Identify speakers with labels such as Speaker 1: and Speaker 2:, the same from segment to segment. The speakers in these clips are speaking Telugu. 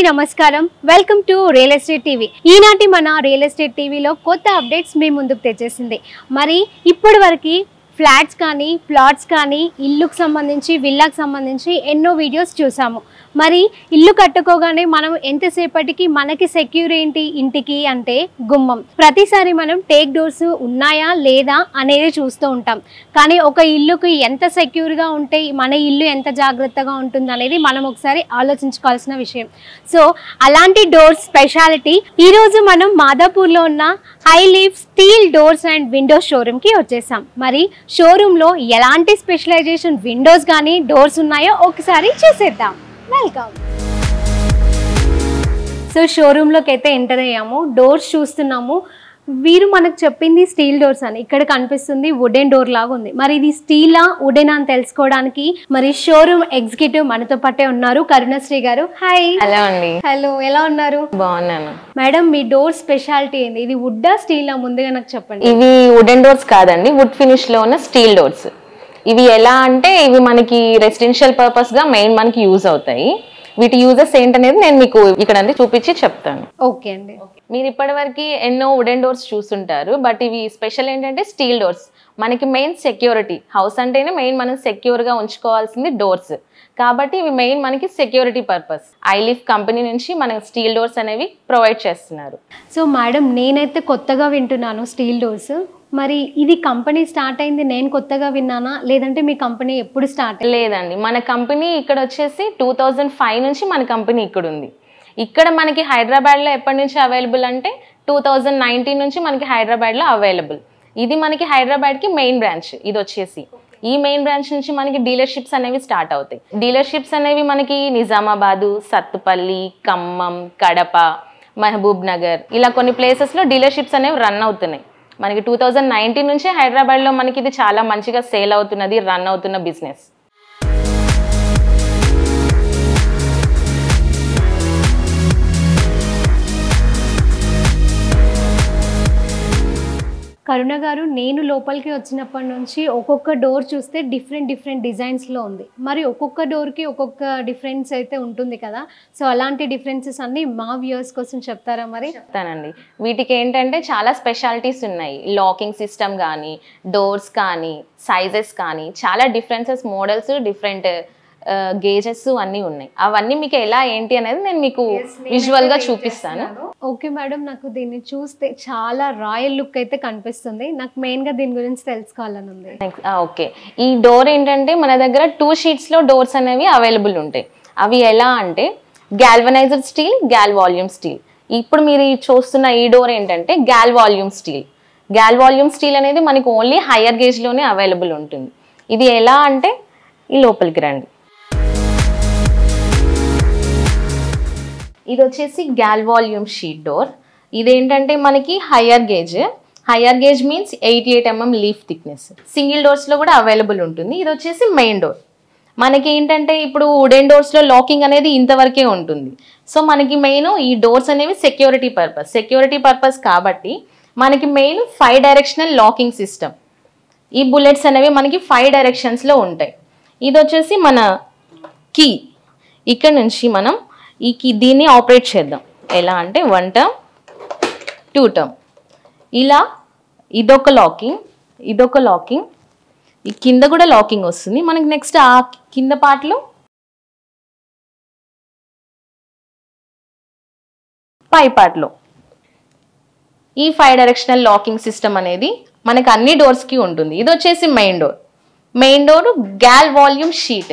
Speaker 1: అందరికీ నమస్కారం welcome to real estate TV ఈనాటి మన రియల్ ఎస్టేట్ టీవీలో కొత్త అప్డేట్స్ మీ ముందుకు తెచ్చేసింది మరి ఇప్పటి వరకు ఫ్లాట్స్ కానీ ప్లాట్స్ కానీ ఇల్లుకు సంబంధించి విల్లాకు సంబంధించి ఎన్నో వీడియోస్ చూసాము మరి ఇల్లు కట్టుకోగానే మనం ఎంతసేపటికి మనకి సెక్యూర్ ఏంటి ఇంటికి అంటే గుమ్మం ప్రతిసారి మనం టేక్ డోర్స్ ఉన్నాయా లేదా అనేది చూస్తూ ఉంటాం కానీ ఒక ఇల్లుకి ఎంత సెక్యూర్గా ఉంటే మన ఇల్లు ఎంత జాగ్రత్తగా ఉంటుంది అనేది మనం ఒకసారి ఆలోచించుకోవాల్సిన విషయం సో అలాంటి డోర్స్ స్పెషాలిటీ ఈరోజు మనం మాదాపూర్లో ఉన్న Hi Leaf steel doors and windows షోరూమ్కి వచ్చేసాం మరి షోరూంలో ఎలాంటి స్పెషలైజేషన్ విండోస్ కానీ డోర్స్ ఉన్నాయో ఒకసారి చూసేద్దాం వెల్కమ్ సో షోరూంలోకి అయితే ఎంటర్ అయ్యాము డోర్స్ చూస్తున్నాము వీరు మనకు చెప్పింది స్టీల్ డోర్స్ అని ఇక్కడ కనిపిస్తుంది వుడెన్ డోర్ లాగా ఉంది మరి ఇది స్టీలా వుడెన్ అని తెలుసుకోవడానికి మరి షోరూమ్ ఎగ్జిక్యూటివ్ మనతో పట్టే ఉన్నారు కరుణశ్రీ గారు హాయ్ హలో అండి హలో ఎలా ఉన్నారు బాగున్నాను మేడం మీ డోర్ స్పెషాలిటీ ఏంది ఇది స్టీల్ స్టీలా ముందుగా నాకు చెప్పండి ఇవి వుడెన్
Speaker 2: డోర్స్ కాదండి వుడ్ ఫినిష్ లో ఉన్న స్టీల్ డోర్స్ ఇవి ఎలా అంటే ఇవి మనకి రెసిడెన్షియల్ పర్పస్ గా మెయిన్ మనకి యూజ్ అవుతాయి వీటి యూజెస్ ఏంటనేది నేను మీకు ఇక్కడ అన్ని చూపించి చెప్తాను ఓకే అండి మీరు ఇప్పటివరకు ఎన్నో వుడెన్ డోర్స్ చూస్తుంటారు బట్ ఇవి స్పెషల్ ఏంటంటే స్టీల్ డోర్స్ మనకి మెయిన్ సెక్యూరిటీ హౌస్ అంటేనే మెయిన్ మనం సెక్యూర్గా ఉంచుకోవాల్సింది డోర్స్ కాబట్టి ఇవి మెయిన్ మనకి సెక్యూరిటీ పర్పస్ ఐలిఫ్ కంపెనీ నుంచి మనకి స్టీల్ డోర్స్ అనేవి ప్రొవైడ్ చేస్తున్నారు
Speaker 1: సో మేడం నేనైతే కొత్తగా వింటున్నాను స్టీల్ డోర్స్ మరి
Speaker 2: ఇది కంపెనీ స్టార్ట్ అయింది నేను కొత్తగా విన్నానా లేదంటే మీ కంపెనీ ఎప్పుడు స్టార్ట్ లేదండి మన కంపెనీ ఇక్కడ వచ్చేసి టూ థౌజండ్ ఫైవ్ నుంచి మన కంపెనీ ఇక్కడ ఉంది ఇక్కడ మనకి హైదరాబాద్లో ఎప్పటి నుంచి అవైలబుల్ అంటే టూ నైన్టీన్ నుంచి మనకి హైదరాబాద్లో అవైలబుల్ ఇది మనకి హైదరాబాద్కి మెయిన్ బ్రాంచ్ ఇది వచ్చేసి ఈ మెయిన్ బ్రాంచ్ నుంచి మనకి డీలర్షిప్స్ అనేవి స్టార్ట్ అవుతాయి డీలర్షిప్స్ అనేవి మనకి నిజామాబాదు సత్తుపల్లి ఖమ్మం కడప మహబూబ్ నగర్ ఇలా కొన్ని ప్లేసెస్లో డీలర్షిప్స్ అనేవి రన్ అవుతున్నాయి మనకి టూ థౌజండ్ నైన్టీన్ నుంచి హైదరాబాద్లో మనకి ఇది చాలా మంచిగా సేల్ అవుతున్నది రన్ అవుతున్న బిజినెస్
Speaker 1: కరుణ గారు నేను లోపలికి వచ్చినప్పటి నుంచి ఒక్కొక్క డోర్ చూస్తే డిఫరెంట్ డిఫరెంట్ డిజైన్స్లో ఉంది మరి ఒక్కొక్క డోర్కి ఒక్కొక్క డిఫరెన్స్ అయితే ఉంటుంది కదా సో అలాంటి డిఫరెన్సెస్ అన్నీ మా వ్యూయర్స్ కోసం
Speaker 2: చెప్తారా మరి చెప్తానండి వీటికి ఏంటంటే చాలా స్పెషాలిటీస్ ఉన్నాయి లాకింగ్ సిస్టమ్ కానీ డోర్స్ కానీ సైజెస్ కానీ చాలా డిఫరెన్సెస్ మోడల్స్ డిఫరెంట్ గేజెస్ అన్నీ ఉన్నాయి అవన్నీ మీకు ఎలా ఏంటి అనేది నేను మీకు విజువల్ గా చూపిస్తాను
Speaker 1: ఓకే మేడం నాకు దీన్ని చూస్తే చాలా రాయల్ లుక్ అయితే కనిపిస్తుంది నాకు మెయిన్ గా దీని గురించి తెలుసుకోవాలని ఉంది
Speaker 2: ఓకే ఈ డోర్ ఏంటంటే మన దగ్గర టూ షీట్స్ లో డోర్స్ అనేవి అవైలబుల్ ఉంటాయి అవి ఎలా అంటే galvanizer steel galvalume steel ఇప్పుడు మీరు చూస్తున్న ఈ డోర్ ఏంటంటే galvalume steel galvalume steel అనేది మనకు ఓన్లీ హయ్యర్ గేజ్లోనే అవైలబుల్ ఉంటుంది ఇది ఎలా అంటే ఈ లోపలికి రండి ఇది వచ్చేసి గ్యాల్ వాల్యూమ్ షీట్ డోర్ ఇదేంటంటే మనకి higher gauge higher gauge means eighty eight mm leaf thickness single డోర్స్లో కూడా అవైలబుల్ ఉంటుంది ఇది వచ్చేసి మెయిన్ డోర్ మనకి ఏంటంటే ఇప్పుడు ఉడెన్ డోర్స్లో లాకింగ్ అనేది ఇంతవరకే ఉంటుంది సో మనకి మెయిన్ ఈ డోర్స్ అనేవి సెక్యూరిటీ పర్పస్ సెక్యూరిటీ పర్పస్ కాబట్టి మనకి main five directional locking system ఈ బుల్లెట్స్ అనేవి మనకి ఫైవ్ డైరెక్షన్స్లో ఉంటాయి ఇది వచ్చేసి మన కీ ఇక్కడ నుంచి మనం ఈ దీన్ని ఆపరేట్ చేద్దాం ఎలా అంటే వన్ టర్మ్ టూ టర్మ్ ఇలా ఇదొక లాకింగ్ ఇదొక లాకింగ్ ఈ కింద కూడా లాకింగ్ వస్తుంది మనకి నెక్స్ట్ ఆ కింద పాటలో పై పాటలో ఈ ఫైవ్ డైరెక్షనల్ లాకింగ్ సిస్టమ్ అనేది మనకు అన్ని డోర్స్కి ఉంటుంది ఇది వచ్చేసి main door main door galvalume sheet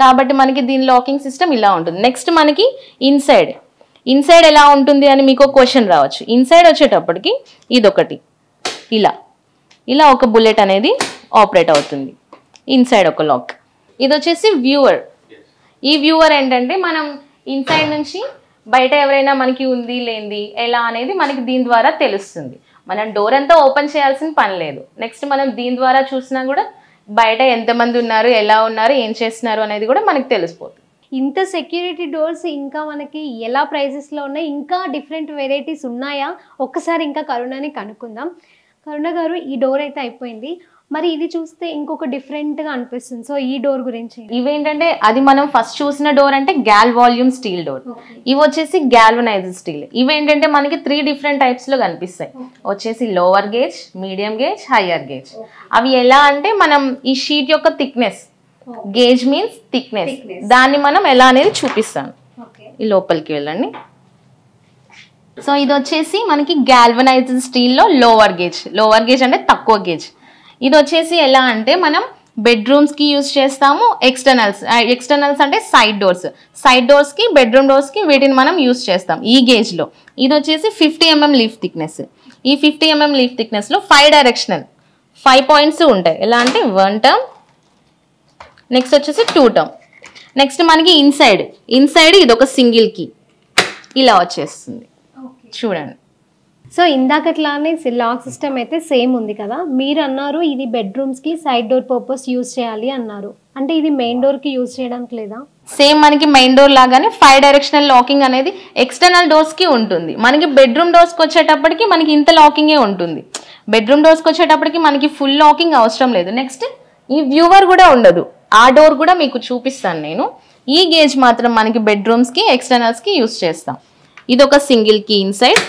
Speaker 2: కాబట్టి మనకి దీని లాకింగ్ సిస్టమ్ ఇలా ఉంటుంది నెక్స్ట్ మనకి ఇన్సైడ్ ఇన్సైడ్ ఎలా ఉంటుంది అని మీకు క్వశ్చన్ రావచ్చు ఇన్సైడ్ వచ్చేటప్పటికి ఇదొకటి ఇలా ఇలా ఒక బుల్లెట్ అనేది ఆపరేట్ అవుతుంది ఇన్సైడ్ ఒక లాక్ ఇది వచ్చేసి వ్యూవర్ ఈ వ్యూవర్ ఏంటంటే మనం ఇన్సైడ్ నుంచి బయట ఎవరైనా మనకి ఉంది లేని ఎలా అనేది మనకి దీని ద్వారా తెలుస్తుంది మనం డోర్ అంతా ఓపెన్ చేయాల్సిన పని లేదు నెక్స్ట్ మనం దీని ద్వారా చూసినా కూడా బయట ఎంతమంది ఉన్నారు ఎలా ఉన్నారు ఏం చేస్తున్నారు అనేది కూడా మనకు తెలిసిపోతుంది
Speaker 1: ఇంత సెక్యూరిటీ డోర్స్ ఇంకా మనకి ఎలా ప్రైజెస్లో ఉన్నాయి ఇంకా డిఫరెంట్ వెరైటీస్ ఉన్నాయా ఒక్కసారి ఇంకా కరుణని కనుక్కుందాం కరుణ గారు ఈ డోర్ అయితే
Speaker 2: అయిపోయింది మరి
Speaker 1: ఇది చూస్తే ఇంకొక డిఫరెంట్ గా అనిపిస్తుంది సో ఈ డోర్ గురించి ఇవేంటంటే అది
Speaker 2: మనం ఫస్ట్ చూసిన డోర్ అంటే గ్యాల్ వాల్యూమ్ స్టీల్ డోర్ ఇవి వచ్చేసి గ్యాల్వనైజ్ స్టీల్ ఇవేంటంటే మనకి త్రీ డిఫరెంట్ టైప్స్ లో కనిపిస్తాయి వచ్చేసి lower gauge medium gauge higher gauge అవి ఎలా అంటే మనం ఈ షీట్ యొక్క థిక్నెస్ గేజ్ మీన్స్ థిక్నెస్ దాన్ని మనం ఎలా అనేది చూపిస్తాను ఈ లోపలికి వెళ్ళండి సో ఇది వచ్చేసి మనకి గ్యాల్వనైజ్డ్ స్టీల్లో లోవర్ గేజ్ లోవర్ గేజ్ అంటే తక్కువ గేజ్ ఇది వచ్చేసి ఎలా అంటే మనం బెడ్రూమ్స్కి యూజ్ చేస్తాము ఎక్స్టర్నల్స్ ఎక్స్టర్నల్స్ అంటే సైడ్ డోర్స్ సైడ్ డోర్స్కి బెడ్రూమ్ డోర్స్కి వీటిని మనం యూజ్ చేస్తాం ఈ గేజ్లో ఇది వచ్చేసి ఫిఫ్టీ ఎంఎం లీఫ్ థిక్నెస్ ఈ ఫిఫ్టీ ఎంఎం లీఫ్ థిక్నెస్లో ఫైవ్ డైరెక్షనల్ ఫైవ్ పాయింట్స్ ఉంటాయి ఎలా అంటే వన్ టర్మ్ నెక్స్ట్ వచ్చేసి టూ టర్మ్ నెక్స్ట్ మనకి ఇన్సైడ్ ఇన్సైడ్ ఇది ఒక సింగిల్ కీ ఇలా వచ్చేస్తుంది చూడండి
Speaker 1: సో ఇందాకట్లానే లాక్ సిస్టమ్ అయితే సేమ్ ఉంది కదా మీరు అన్నారు ఇది బెడ్రూమ్స్కి సైడ్ డోర్ పర్పస్ యూజ్ చేయాలి అన్నారు అంటే ఇది మెయిన్ డోర్కి యూజ్ చేయడానికి లేదా
Speaker 2: సేమ్ మనకి మెయిన్ డోర్ లాగానే ఫైవ్ డైరెక్షనల్ లాకింగ్ అనేది ఎక్స్టర్నల్ డోర్స్కి ఉంటుంది మనకి బెడ్రూమ్ డోర్స్కి వచ్చేటప్పటికి మనకి ఇంత లాకింగే ఉంటుంది బెడ్రూమ్ డోర్స్కి వచ్చేటప్పటికి మనకి ఫుల్ లాకింగ్ అవసరం లేదు నెక్స్ట్ ఈ వ్యూవర్ కూడా ఉండదు ఆ డోర్ కూడా మీకు చూపిస్తాను నేను ఈ గేజ్ మాత్రం మనకి బెడ్రూమ్స్కి ఎక్స్టర్నల్స్కి యూజ్ చేస్తాం ఇది ఒక single key inside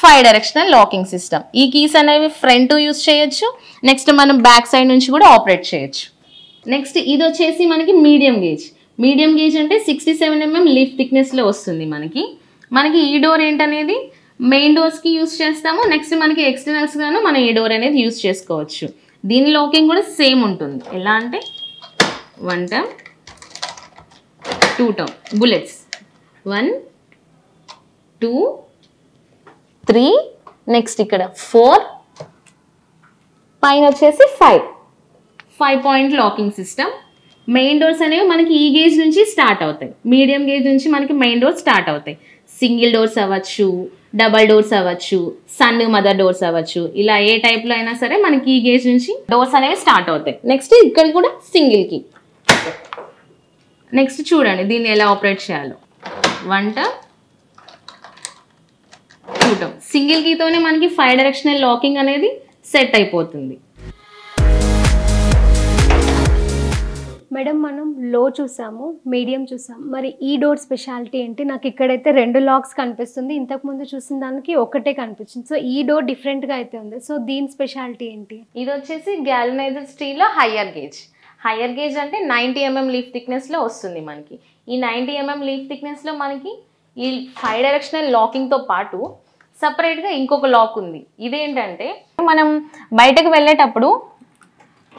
Speaker 2: five directional locking system ఈ కీస్ అనేవి ఫ్రంట్ యూస్ చేయొచ్చు నెక్స్ట్ మనం బ్యాక్ సైడ్ నుంచి కూడా ఆపరేట్ చేయొచ్చు నెక్స్ట్ ఇది వచ్చేసి మనకి మీడియం గేజ్ మీడియం గేజ్ అంటే సిక్స్టీ సెవెన్ ఎంఎం లీఫ్ థిక్నెస్లో వస్తుంది మనకి మనకి ఈ డోర్ ఏంటనేది మెయిన్ డోర్స్కి యూస్ చేస్తాము నెక్స్ట్ మనకి ఎక్స్టర్నల్స్గాను మనం ఈ డోర్ అనేది యూస్ చేసుకోవచ్చు దీని లోకింగ్ కూడా సేమ్ ఉంటుంది ఎలా అంటే one term two term bullets one two three next ఇక్కడ ఫోర్ పైన వచ్చేసి five five point locking system main doors అనేవి మనకి ఈ గేజ్ నుంచి స్టార్ట్ అవుతాయి మీడియం గేజ్ నుంచి మనకి మెయిన్ డోర్స్ స్టార్ట్ అవుతాయి సింగిల్ డోర్స్ అవ్వచ్చు డబల్ డోర్స్ అవ్వచ్చు సన్ మదర్ డోర్స్ అవ్వచ్చు ఇలా ఏ టైప్లో అయినా సరే మనకి ఈ గేజ్ నుంచి డోర్స్ అనేవి స్టార్ట్ అవుతాయి నెక్స్ట్ ఇక్కడ కూడా సింగిల్ కి నెక్స్ట్ చూడండి దీన్ని ఎలా ఆపరేట్ చేయాలో వంట చూద్దాం సింగిల్ కీతోనే మనకి ఫైవ్ డైరెక్షనల్ లాకింగ్ అనేది సెట్ అయిపోతుంది
Speaker 1: మేడం మనం లో చూసాము మీడియం చూసాము మరి ఈ డోర్ స్పెషాలిటీ ఏంటి నాకు ఇక్కడైతే రెండు లాక్స్ కనిపిస్తుంది ఇంతకుముందు చూసిన దానికి ఒకటే కనిపించింది సో ఈ డోర్ డిఫరెంట్గా అయితే ఉంది సో దీని స్పెషాలిటీ ఏంటి ఇది
Speaker 2: వచ్చేసి galvanizer steel higher gauge higher gauge అంటే నైంటీ ఎంఎం లీఫ్ థిక్నెస్లో వస్తుంది మనకి ఈ నైంటీ ఎంఎం లీఫ్ థిక్నెస్లో మనకి ఈ ఫైవ్ డైరెక్షనల్ లాకింగ్తో పాటు సపరేట్గా ఇంకొక లాక్ ఉంది ఇదేంటంటే మనం బయటకు వెళ్ళేటప్పుడు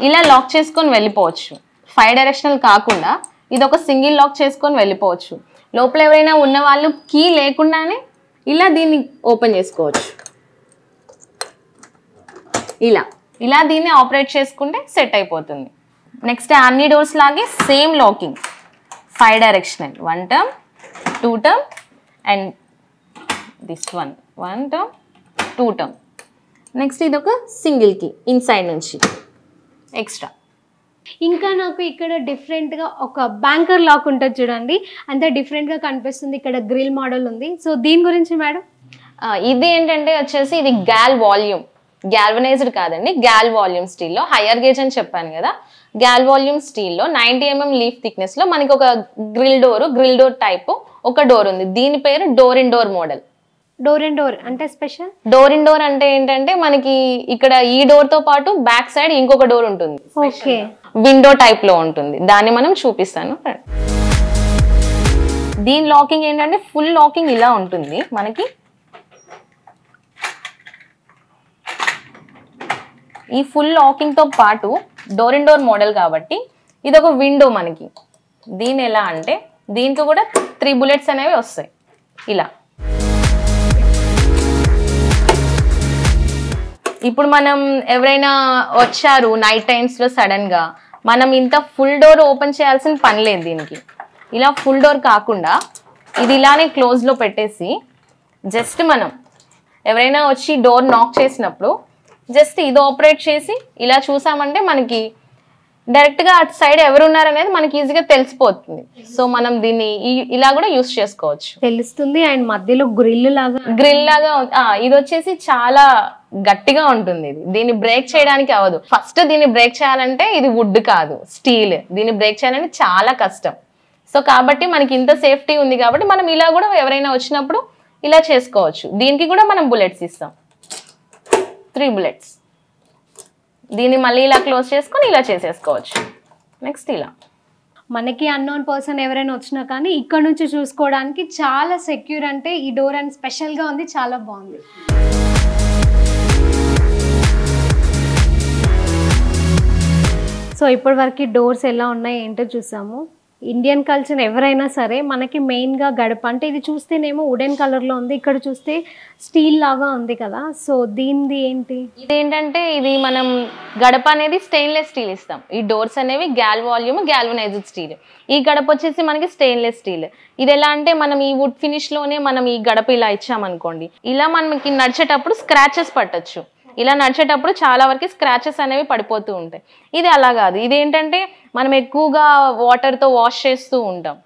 Speaker 2: ఇలా లాక్ చేసుకొని వెళ్ళిపోవచ్చు ఫైవ్ డైరెక్షనల్ కాకుండా ఇది ఒక సింగిల్ లాక్ చేసుకొని వెళ్ళిపోవచ్చు లోపల ఎవరైనా ఉన్న వాళ్ళు కీ లేకుండానే ఇలా దీన్ని ఓపెన్ చేసుకోవచ్చు ఇలా ఇలా దీన్ని ఆపరేట్ చేసుకుంటే సెట్ అయిపోతుంది నెక్స్ట్ అన్ని డోర్స్ లాగే same locking five directional one term two term and this one one term two term next ఇది ఒక సింగిల్ కీ ఇన్సైడ్ నుంచి ఎక్స్ట్రా
Speaker 1: ఇంకా నాకు ఇక్కడ డిఫరెంట్గా ఒక బ్యాంకర్
Speaker 2: లాక్ ఉంటుంది చూడండి అంతే డిఫరెంట్గా కనిపిస్తుంది ఇక్కడ గ్రిల్ మోడల్ ఉంది సో దీని గురించి మేడం ఇది ఏంటంటే వచ్చేసి ఇది గ్యాల్ వాల్యూమ్ గ్యాల్వనైజ్డ్ కాదండి గ్యాల్ వాల్యూమ్ స్టీల్లో హయ్యర్ గేజ్ అని చెప్పాను కదా గ్యాల్ వాల్యూమ్ స్టీల్లో నైంటీ ఎంఎం లీఫ్ థిక్నెస్లో మనకి ఒక grill door grill door type ఒక డోర్ ఉంది దీని పేరు door in door model door in door అంటే స్పెషల్ డోర్ ఇన్ డోర్ అంటే ఏంటంటే మనకి ఇక్కడ ఈ డోర్ తో పాటు బ్యాక్ సైడ్ ఇంకొక డోర్ ఉంటుంది విండో టైప్ లో ఉంటుంది దాన్ని మనం చూపిస్తాను దీని లాకింగ్ ఏంటంటే ఫుల్ లాకింగ్ ఇలా ఉంటుంది మనకి ఈ ఫుల్ లాకింగ్ తో పాటు డోర్ ఇన్ డోర్ మోడల్ కాబట్టి ఇది ఒక విండో మనకి దీని ఎలా అంటే దీంట్లో కూడా త్రీ బుల్లెట్స్ అనేవి వస్తాయి ఇలా ఇప్పుడు మనం ఎవరైనా వచ్చారు నైట్ టైమ్స్ లో సడన్ గా మనం ఇంత ఫుల్ డోర్ ఓపెన్ చేయాల్సిన పని లేదు దీనికి ఇలా ఫుల్ డోర్ కాకుండా ఇది ఇలానే క్లోజ్ లో పెట్టేసి జస్ట్ మనం ఎవరైనా వచ్చి డోర్ నాక్ చేసినప్పుడు జస్ట్ ఇది ఆపరేట్ చేసి ఇలా చూసామంటే మనకి డైరెక్ట్గా అటు సైడ్ ఎవరు ఉన్నారనేది మనకి ఈజీగా తెలిసిపోతుంది సో మనం దీన్ని ఇలా కూడా యూస్ చేసుకోవచ్చు తెలుస్తుంది అండ్ మధ్యలో గ్రిల్ లాగా గ్రిల్ లాగా ఇది వచ్చేసి చాలా గట్టిగా ఉంటుంది ఇది దీన్ని బ్రేక్ చేయడానికి అవ్వదు ఫస్ట్ దీన్ని బ్రేక్ చేయాలంటే ఇది వుడ్ కాదు స్టీల్ దీన్ని బ్రేక్ చేయాలంటే చాలా కష్టం సో కాబట్టి మనకి ఇంత సేఫ్టీ ఉంది కాబట్టి మనం ఇలా కూడా ఎవరైనా వచ్చినప్పుడు ఇలా చేసుకోవచ్చు దీనికి కూడా మనం బుల్లెట్స్ ఇస్తాం త్రీ బుల్లెట్స్ దీన్ని మళ్ళీ ఇలా క్లోజ్ చేసుకొని ఇలా చేసేసుకోవచ్చు నెక్స్ట్ ఇలా మనకి అన్నోన్
Speaker 1: పర్సన్ ఎవరైనా వచ్చినా కానీ ఇక్కడ నుంచి చూసుకోవడానికి చాలా సెక్యూర్ అంటే ఈ డోర్ అండ్ స్పెషల్గా ఉంది చాలా బాగుంది సో ఇప్పటి వరకు డోర్స్ ఎలా ఉన్నాయి ఏంటో చూసాము ఇండియన్ కల్చర్ ఎవరైనా సరే మనకి మెయిన్గా గడప అంటే ఇది చూస్తేనేమో వుడెన్ కలర్లో ఉంది ఇక్కడ చూస్తే
Speaker 2: స్టీల్ లాగా ఉంది కదా సో దీనిది ఏంటి ఇదేంటంటే ఇది మనం గడప అనేది స్టెయిన్లెస్ స్టీల్ ఇస్తాం ఈ డోర్స్ అనేవి గ్యాల్ వాల్యూమ్ గ్యాల్వనైజ్డ్ స్టీల్ ఈ గడప వచ్చేసి మనకి స్టెయిన్లెస్ స్టీల్ ఇది ఎలా అంటే మనం ఈ వుడ్ ఫినిష్లోనే మనం ఈ గడప ఇలా ఇచ్చామనుకోండి ఇలా మనకి నడిచేటప్పుడు స్క్రాచెస్ పట్టచ్చు ఇలా నడిచేటప్పుడు చాలా వరకు స్క్రాచెస్ అనేవి పడిపోతూ ఉంటాయి ఇది అలా కాదు ఇదేంటంటే మనం ఎక్కువగా వాటర్తో వాష్ చేస్తూ ఉంటాం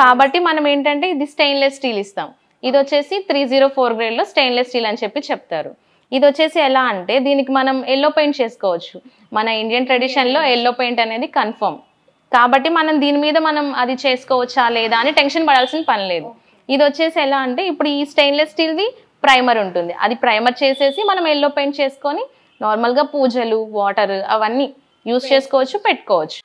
Speaker 2: కాబట్టి మనం ఏంటంటే ఇది స్టెయిన్లెస్ స్టీల్ ఇస్తాం ఇది వచ్చేసి త్రీ జీరో ఫోర్ గ్రేడ్లో స్టెయిన్లెస్ స్టీల్ అని చెప్పి చెప్తారు ఇది వచ్చేసి ఎలా అంటే దీనికి మనం ఎల్లో పెయింట్ చేసుకోవచ్చు మన ఇండియన్ ట్రెడిషన్లో ఎల్లో పెయింట్ అనేది కన్ఫర్మ్ కాబట్టి మనం దీని మీద మనం అది చేసుకోవచ్చా లేదా అని టెన్షన్ పడాల్సిన పని లేదు ఇది వచ్చేసి ఎలా అంటే ఇప్పుడు ఈ స్టెయిన్లెస్ స్టీల్ది ప్రైమర్ ఉంటుంది అది ప్రైమర్ చేసేసి మనం ఎల్లో పెయింట్ చేసుకొని నార్మల్గా పూజలు వాటర్ అవన్నీ యూస్ చేసుకోవచ్చు పెట్టుకోవచ్చు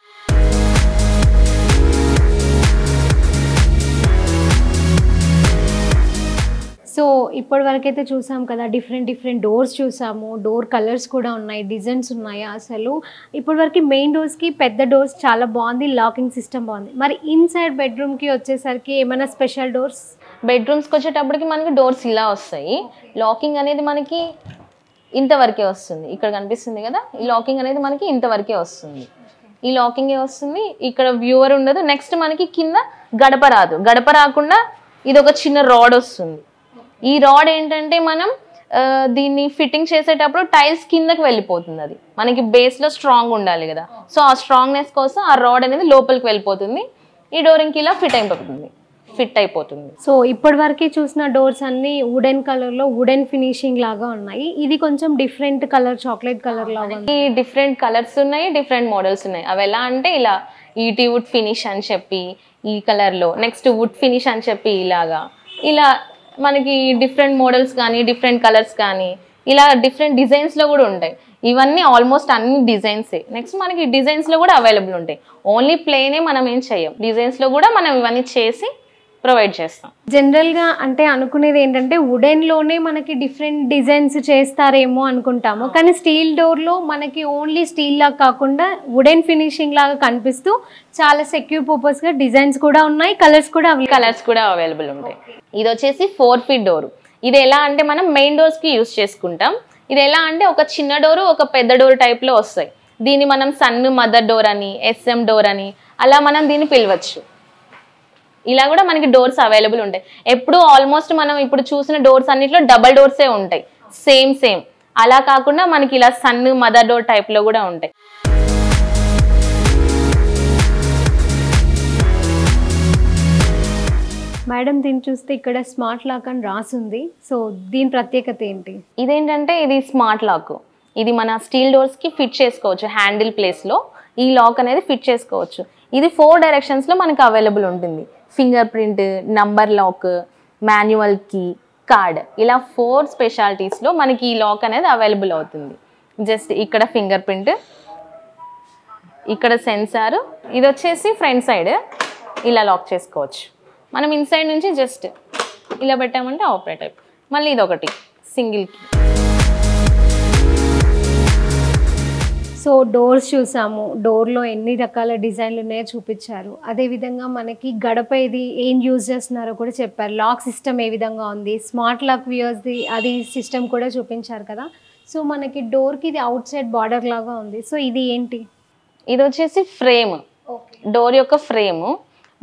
Speaker 2: సో ఇప్పటి
Speaker 1: వరకైతే చూసాం కదా డిఫరెంట్ డిఫరెంట్ డోర్స్ చూసాము డోర్ కలర్స్ కూడా ఉన్నాయి డిజైన్స్ ఉన్నాయి అసలు ఇప్పటి వరకు మెయిన్ డోర్స్కి పెద్ద డోర్స్ చాలా బాగుంది లాకింగ్ సిస్టమ్ బాగుంది మరి ఇన్సైడ్
Speaker 2: బెడ్రూమ్కి వచ్చేసరికి ఏమైనా స్పెషల్ డోర్స్ బెడ్రూమ్స్కి వచ్చేటప్పటికి మనకి డోర్స్ ఇలా వస్తాయి లాకింగ్ అనేది మనకి ఇంతవరకే వస్తుంది ఇక్కడ కనిపిస్తుంది కదా ఈ లాకింగ్ అనేది మనకి ఇంతవరకే వస్తుంది ఈ లాకింగే వస్తుంది ఇక్కడ వ్యూవర్ ఉండదు నెక్స్ట్ మనకి కింద గడప రాదు గడప రాకుండా ఇది ఒక చిన్న రాడ్ వస్తుంది ఈ రాడ్ ఏంటంటే మనం దీన్ని ఫిట్టింగ్ చేసేటప్పుడు టైల్స్ కిందకి వెళ్ళిపోతుంది అది మనకి బేస్లో స్ట్రాంగ్ ఉండాలి కదా సో ఆ స్ట్రాంగ్నెస్ కోసం ఆ రాడ్ అనేది లోపలికి వెళ్ళిపోతుంది ఈ డోరింగ్కి ఇలా ఫిట్ అయిపోతుంది ఫిట్ అయిపోతుంది
Speaker 1: సో ఇప్పటి వరకు చూసిన డోర్స్ అన్ని వుడెన్ కలర్
Speaker 2: లో వుడెన్ ఫినిషింగ్ లాగా ఉన్నాయి ఇది కొంచెం డిఫరెంట్ కలర్ చాక్లెట్ కలర్ లాగా డిఫరెంట్ కలర్స్ ఉన్నాయి డిఫరెంట్ మోడల్స్ ఉన్నాయి అవి ఎలా అంటే ఇలా ఈటీ e వుడ్ ఫినిష్ అని చెప్పి ఈ కలర్లో నెక్స్ట్ వుడ్ ఫినిష్ అని చెప్పి ఇలాగా ఇలా మనకి డిఫరెంట్ మోడల్స్ కానీ డిఫరెంట్ కలర్స్ కానీ ఇలా డిఫరెంట్ డిజైన్స్లో కూడా ఉంటాయి ఇవన్నీ ఆల్మోస్ట్ అన్ని డిజైన్సే నెక్స్ట్ మనకి డిజైన్స్లో కూడా అవైలబుల్ ఉంటాయి ఓన్లీ ప్లేనే మనం ఏం డిజైన్స్ డిజైన్స్లో కూడా మనం ఇవన్నీ చేసి ప్రొవైడ్ చేస్తాం
Speaker 1: జనరల్గా అంటే అనుకునేది ఏంటంటే లోనే మనకి డిఫరెంట్ డిజైన్స్ చేస్తారేమో అనుకుంటాము కానీ స్టీల్ డోర్లో మనకి ఓన్లీ స్టీల్ లాగా కాకుండా వుడెన్ ఫినిషింగ్ లాగా కనిపిస్తూ చాలా సెక్యూర్ పర్పస్గా డిజైన్స్
Speaker 2: కూడా ఉన్నాయి కలర్స్ కూడా కలర్స్ కూడా అవైలబుల్ ఉంటాయి ఇది వచ్చేసి ఫోర్ ఫీట్ డోర్ ఇది ఎలా అంటే మనం మెయిన్ డోర్స్కి యూస్ చేసుకుంటాం ఇది ఎలా అంటే ఒక చిన్న డోరు ఒక పెద్ద డోర్ టైప్ లో వస్తాయి దీన్ని మనం సన్ మదర్ డోర్ అని ఎస్ఎం డోర్ అని అలా మనం దీన్ని పిలవచ్చు ఇలా కూడా మనకి డోర్స్ అవైలబుల్ ఉంటాయి ఎప్పుడు ఆల్మోస్ట్ మనం ఇప్పుడు చూసిన డోర్స్ అన్నిట్లో డబల్ డోర్సే ఉంటాయి సేమ్ సేమ్ అలా కాకుండా మనకి ఇలా సన్ మదర్ డోర్ టైప్లో కూడా ఉంటాయి
Speaker 1: మేడం దీన్ని చూస్తే ఇక్కడ స్మార్ట్ లాక్ అని రాసుంది సో
Speaker 2: దీని ప్రత్యేకత ఏంటి ఇదేంటంటే ఇది స్మార్ట్ లాక్ ఇది మన స్టీల్ డోర్స్కి ఫిట్ చేసుకోవచ్చు హ్యాండిల్ ప్లేస్లో ఈ లాక్ అనేది ఫిట్ చేసుకోవచ్చు ఇది ఫోర్ డైరెక్షన్స్లో మనకు అవైలబుల్ ఉంటుంది fingerprint number lock manual key card ఇలా ఫోర్ స్పెషాలిటీస్లో మనకి ఈ లాక్ అనేది అవైలబుల్ అవుతుంది జస్ట్ ఇక్కడ ఫింగర్ ప్రింట్ ఇక్కడ సెన్సారు ఇది వచ్చేసి ఫ్రంట్ సైడ్ ఇలా లాక్ చేసుకోవచ్చు మనం ఇన్సైడ్ నుంచి జస్ట్ ఇలా పెట్టామంటే ఆపరేట్ అయిపోయి మళ్ళీ ఇదొకటి సింగిల్ కీ
Speaker 1: సో డోర్స్ చూసాము డోర్లో ఎన్ని రకాల డిజైన్లు ఉన్నాయో చూపించారు అదేవిధంగా మనకి గడప ఇది ఏం యూజ్ చేస్తున్నారో కూడా చెప్పారు లాక్ సిస్టమ్ ఏ విధంగా ఉంది స్మార్ట్ లాక్ వ్యూస్ది అది సిస్టమ్ కూడా చూపించారు కదా సో మనకి డోర్కి ఇది అవుట్ సైడ్ బార్డర్ లాగా ఉంది
Speaker 2: సో ఇది ఏంటి ఇది వచ్చేసి ఫ్రేమ్ డోర్ యొక్క ఫ్రేమ్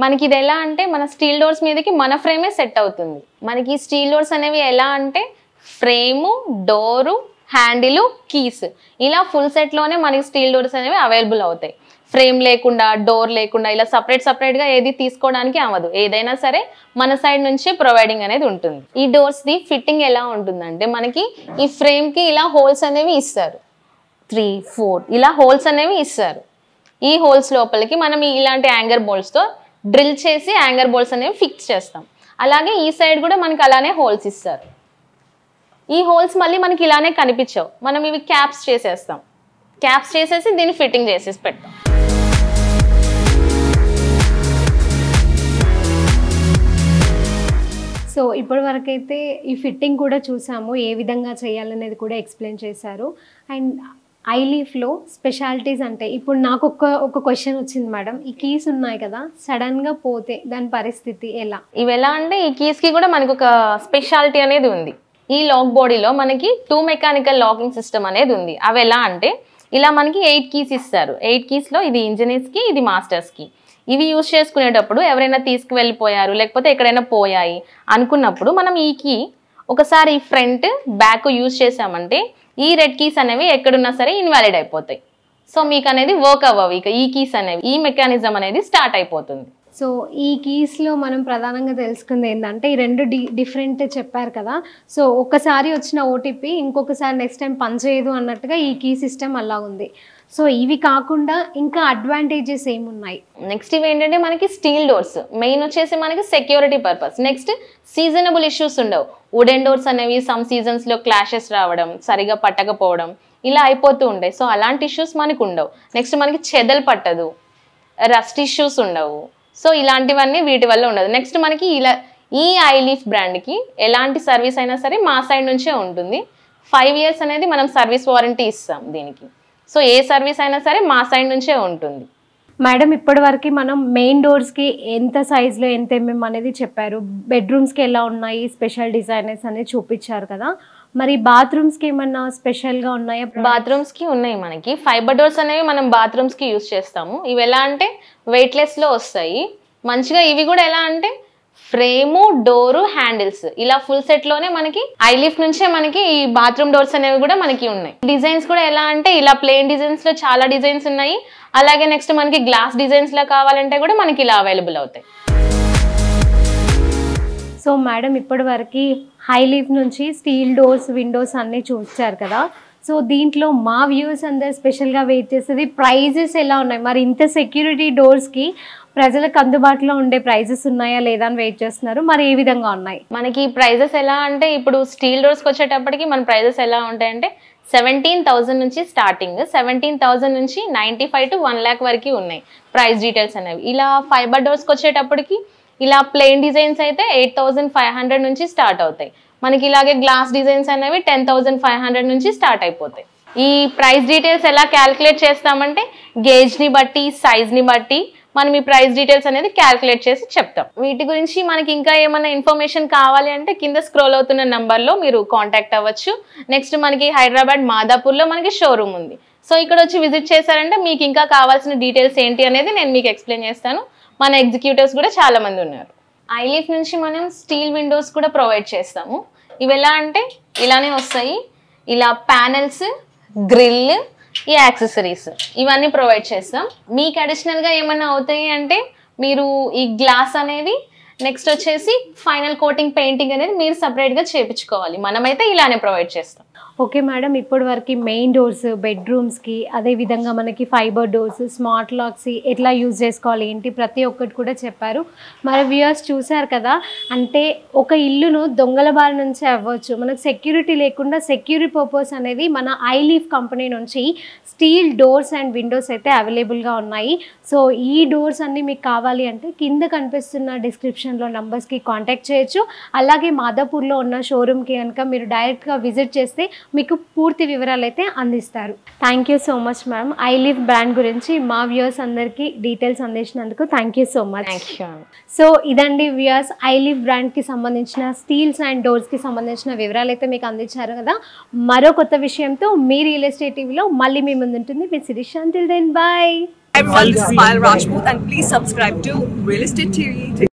Speaker 2: మనకి ఇది ఎలా అంటే మన స్టీల్ డోర్స్ మీదకి మన ఫ్రేమే సెట్ అవుతుంది మనకి స్టీల్ డోర్స్ అనేవి ఎలా అంటే ఫ్రేము డోరు హ్యాండిల్ కీస్ ఇలా ఫుల్ సెట్లోనే మనకి స్టీల్ డోర్స్ అనేవి అవైలబుల్ అవుతాయి ఫ్రేమ్ లేకుండా డోర్ లేకుండా ఇలా సపరేట్ సపరేట్గా ఏది తీసుకోవడానికి అవ్వదు ఏదైనా సరే మన సైడ్ నుంచి ప్రొవైడింగ్ అనేది ఉంటుంది ఈ డోర్స్ది ఫిట్టింగ్ ఎలా ఉంటుందంటే మనకి ఈ ఫ్రేమ్కి ఇలా హోల్స్ అనేవి ఇస్తారు త్రీ ఫోర్ ఇలా హోల్స్ అనేవి ఇస్తారు ఈ హోల్స్ లోపలికి మనం ఇలాంటి యాంగర్ బోల్స్తో డ్రిల్ చేసి యాంగర్ బోల్స్ అనేవి ఫిక్స్ చేస్తాం అలాగే ఈ సైడ్ కూడా మనకి అలానే హోల్స్ ఇస్తారు ఈ హోల్స్ మళ్ళీ మనకి ఇలానే కనిపించవు మనం ఇవి క్యాప్స్ చేసేస్తాం క్యాప్స్ చేసేసి దీన్ని ఫిట్టింగ్ చేసేసి పెడతాం
Speaker 1: సో ఇప్పటి వరకైతే ఈ ఫిట్టింగ్ కూడా చూసాము ఏ విధంగా చేయాలనేది కూడా ఎక్స్ప్లెయిన్ చేశారు అండ్ ఐ లీఫ్లో స్పెషాలిటీస్ అంటే ఇప్పుడు నాకు ఒక ఒక క్వశ్చన్ వచ్చింది మేడం ఈ కీస్ ఉన్నాయి కదా సడన్గా పోతే దాని పరిస్థితి ఎలా
Speaker 2: ఇవి ఎలా అంటే ఈ కీస్కి కూడా మనకు ఒక స్పెషాలిటీ అనేది ఉంది ఈ లాక్ బాడీలో మనకి టూ మెకానికల్ లాకింగ్ సిస్టమ్ అనేది ఉంది అవి ఎలా అంటే ఇలా మనకి ఎయిట్ కీస్ ఇస్తారు ఎయిట్ కీస్లో ఇది ఇంజనీర్స్కి ఇది మాస్టర్స్కి ఇవి యూజ్ చేసుకునేటప్పుడు ఎవరైనా తీసుకువెళ్ళిపోయారు లేకపోతే ఎక్కడైనా పోయాయి అనుకున్నప్పుడు మనం ఈ కీ ఒకసారి ఫ్రంట్ బ్యాక్ యూజ్ చేసామంటే ఈ రెడ్ కీస్ అనేవి ఎక్కడున్నా సరే ఇన్వాలిడ్ అయిపోతాయి సో మీకు అనేది వర్క్ అవ్వవు ఇక ఈ కీస్ అనేవి ఈ మెకానిజం అనేది స్టార్ట్ అయిపోతుంది సో
Speaker 1: ఈ కీస్లో మనం ప్రధానంగా తెలుసుకుంది ఏంటంటే ఈ రెండు డి డిఫరెంట్ చెప్పారు కదా సో ఒకసారి వచ్చిన ఓటీపీ ఇంకొకసారి నెక్స్ట్ టైం పనిచేయదు అన్నట్టుగా ఈ కీ సిస్టమ్ అలా ఉంది
Speaker 2: సో ఇవి కాకుండా ఇంకా అడ్వాంటేజెస్ ఏమున్నాయి నెక్స్ట్ ఇవి ఏంటంటే మనకి స్టీల్ డోర్స్ మెయిన్ వచ్చేసి మనకి security purpose next seasonable issues ఉండవు వుడెన్ డోర్స్ అనేవి సమ్ సీజన్స్లో క్లాషెస్ రావడం సరిగా పట్టకపోవడం ఇలా అయిపోతూ ఉండే సో అలాంటి ఇష్యూస్ మనకు ఉండవు నెక్స్ట్ మనకి చెదలు పట్టదు రస్ట్ ఇష్యూస్ ఉండవు సో ఇలాంటివన్నీ వీటి వల్ల ఉండదు నెక్స్ట్ మనకి ఇలా ఈ ఐలీఫ్ బ్రాండ్కి ఎలాంటి సర్వీస్ అయినా సరే మా సైడ్ నుంచే ఉంటుంది ఫైవ్ ఇయర్స్ అనేది మనం సర్వీస్ వారంటీ ఇస్తాం దీనికి సో ఏ సర్వీస్ అయినా సరే మా సైడ్ నుంచే ఉంటుంది
Speaker 1: మేడం ఇప్పటి వరకు మనం మెయిన్ డోర్స్కి ఎంత సైజులో ఎంత ఎంఎం అనేది చెప్పారు బెడ్రూమ్స్కి ఎలా ఉన్నాయి స్పెషల్ డిజైనర్స్ అనేది చూపించారు
Speaker 2: కదా మరి బాత్రూమ్స్ కి ఏమన్నా స్పెషల్ గా ఉన్నాయా బాత్రూమ్స్ కి ఉన్నాయి మనకి ఫైబర్ డోర్స్ అనేవి మనం బాత్రూమ్స్ కి యూస్ చేస్తాము ఇవి ఎలా అంటే వెయిట్లెస్ లో వస్తాయి మంచిగా ఇవి కూడా ఎలా అంటే ఫ్రేము డోరు హ్యాండిల్స్ ఇలా ఫుల్ సెట్ లోనే మనకి ఐలిఫ్ నుంచే మనకి ఈ బాత్రూమ్ డోర్స్ అనేవి కూడా మనకి ఉన్నాయి డిజైన్స్ కూడా ఎలా అంటే ఇలా ప్లేన్ డిజైన్స్ లో చాలా డిజైన్స్ ఉన్నాయి అలాగే నెక్స్ట్ మనకి గ్లాస్ డిజైన్స్ లో కావాలంటే కూడా మనకి ఇలా అవైలబుల్ అవుతాయి
Speaker 1: సో మేడం ఇప్పటి వరకు హై లీఫ్ నుంచి స్టీల్ డోర్స్ విండోస్ అన్నీ చూస్తారు కదా సో దీంట్లో మా వ్యూస్ అందరు స్పెషల్గా వెయిట్ చేసేది ప్రైజెస్ ఎలా ఉన్నాయి మరి ఇంత సెక్యూరిటీ డోర్స్కి ప్రజలకు అందుబాటులో ఉండే
Speaker 2: ప్రైజెస్ ఉన్నాయా లేదా అని వెయిట్ చేస్తున్నారు మరి ఏ విధంగా ఉన్నాయి మనకి ప్రైజెస్ ఎలా అంటే ఇప్పుడు స్టీల్ డోర్స్కి వచ్చేటప్పటికి మన ప్రైజెస్ ఎలా ఉంటాయంటే సెవెంటీన్ థౌజండ్ నుంచి స్టార్టింగ్ సెవెంటీన్ థౌజండ్ నుంచి ninety five to one lakh వరకు ఉన్నాయి ప్రైస్ డీటెయిల్స్ అనేవి ఇలా ఫైబర్ డోర్స్కి వచ్చేటప్పటికి ఇలా ప్లెయిన్ డిజైన్స్ అయితే ఎయిట్ ఫైవ్ హండ్రెడ్ నుంచి స్టార్ట్ అవుతాయి మనకి ఇలాగే గ్లాస్ డిజైన్స్ అనేవి టెన్ ఫైవ్ హండ్రెడ్ నుంచి స్టార్ట్ అయిపోతాయి ఈ ప్రైస్ డీటెయిల్స్ ఎలా క్యాల్కులేట్ చేస్తామంటే గేజ్ని బట్టి సైజ్ని బట్టి మనం ఈ ప్రైస్ డీటెయిల్స్ అనేది క్యాల్కులేట్ చేసి చెప్తాం వీటి గురించి మనకి ఇంకా ఏమైనా ఇన్ఫర్మేషన్ కావాలి అంటే కింద స్క్రోల్ అవుతున్న నెంబర్లో మీరు కాంటాక్ట్ అవ్వచ్చు నెక్స్ట్ మనకి హైదరాబాద్ మాదాపూర్లో మనకి షోరూమ్ ఉంది సో ఇక్కడ వచ్చి విజిట్ చేశారంటే మీకు ఇంకా కావాల్సిన డీటెయిల్స్ ఏంటి అనేది నేను మీకు ఎక్స్ప్లెయిన్ చేస్తాను మన ఎగ్జిక్యూటివ్స్ కూడా చాలా మంది ఉన్నారు ఐలీఫ్ నుంచి మనం స్టీల్ విండోస్ కూడా ప్రొవైడ్ చేస్తాము ఇవి ఎలా అంటే ఇలానే వస్తాయి ఇలా ప్యానెల్స్ గ్రిల్ ఈ యాక్సెసరీస్ ఇవన్నీ ప్రొవైడ్ చేస్తాం మీకు అడిషనల్గా ఏమైనా అవుతాయి అంటే మీరు ఈ గ్లాస్ అనేది నెక్స్ట్ వచ్చేసి ఫైనల్ కోటింగ్ పెయింటింగ్ అనేది మీరు సపరేట్గా చేయించుకోవాలి మనమైతే ఇలానే ప్రొవైడ్ చేస్తాం
Speaker 1: ఓకే మేడం ఇప్పటి వరకు మెయిన్ డోర్స్ బెడ్రూమ్స్కి అదేవిధంగా మనకి ఫైబర్ డోర్స్ స్మార్ట్ లాక్స్ ఎట్లా యూజ్ చేసుకోవాలి ఏంటి ప్రతి ఒక్కటి కూడా చెప్పారు మరి వ్యూయర్స్ చూశారు కదా అంటే ఒక ఇల్లును దొంగల బారి నుంచి అవ్వచ్చు మనకు సెక్యూరిటీ లేకుండా సెక్యూరిటీ పర్పస్ అనేది మన ఐ లీఫ్ కంపెనీ నుంచి స్టీల్ డోర్స్ అండ్ విండోస్ అయితే అవైలబుల్గా ఉన్నాయి సో ఈ డోర్స్ అన్నీ మీకు కావాలి అంటే కింద కనిపిస్తున్న డిస్క్రిప్షన్లో నంబర్స్కి కాంటాక్ట్ చేయొచ్చు అలాగే మాధాపూర్లో ఉన్న షోరూమ్కి కనుక మీరు డైరెక్ట్గా విజిట్ చేస్తే చేసి మీకు పూర్తి వివరాలు అయితే అందిస్తారు thank you so much ma'am iLeaf brand గురించి మా వ్యూర్స్ అందరికీ డీటెయిల్స్ అందించినందుకు thank you so much so ఇదండి వ్యూర్స్ ఐ లివ్ కి సంబంధించిన స్టీల్స్ అండ్ డోర్స్ కి సంబంధించిన వివరాలు అయితే మీకు అందించారు కదా మరో కొత్త విషయంతో మీ రియల్ ఎస్టేట్ టీవీలో మళ్ళీ మీ ఉంటుంది మీ Shirish then bye I'm Rajput and please subscribe to Real Estate TV.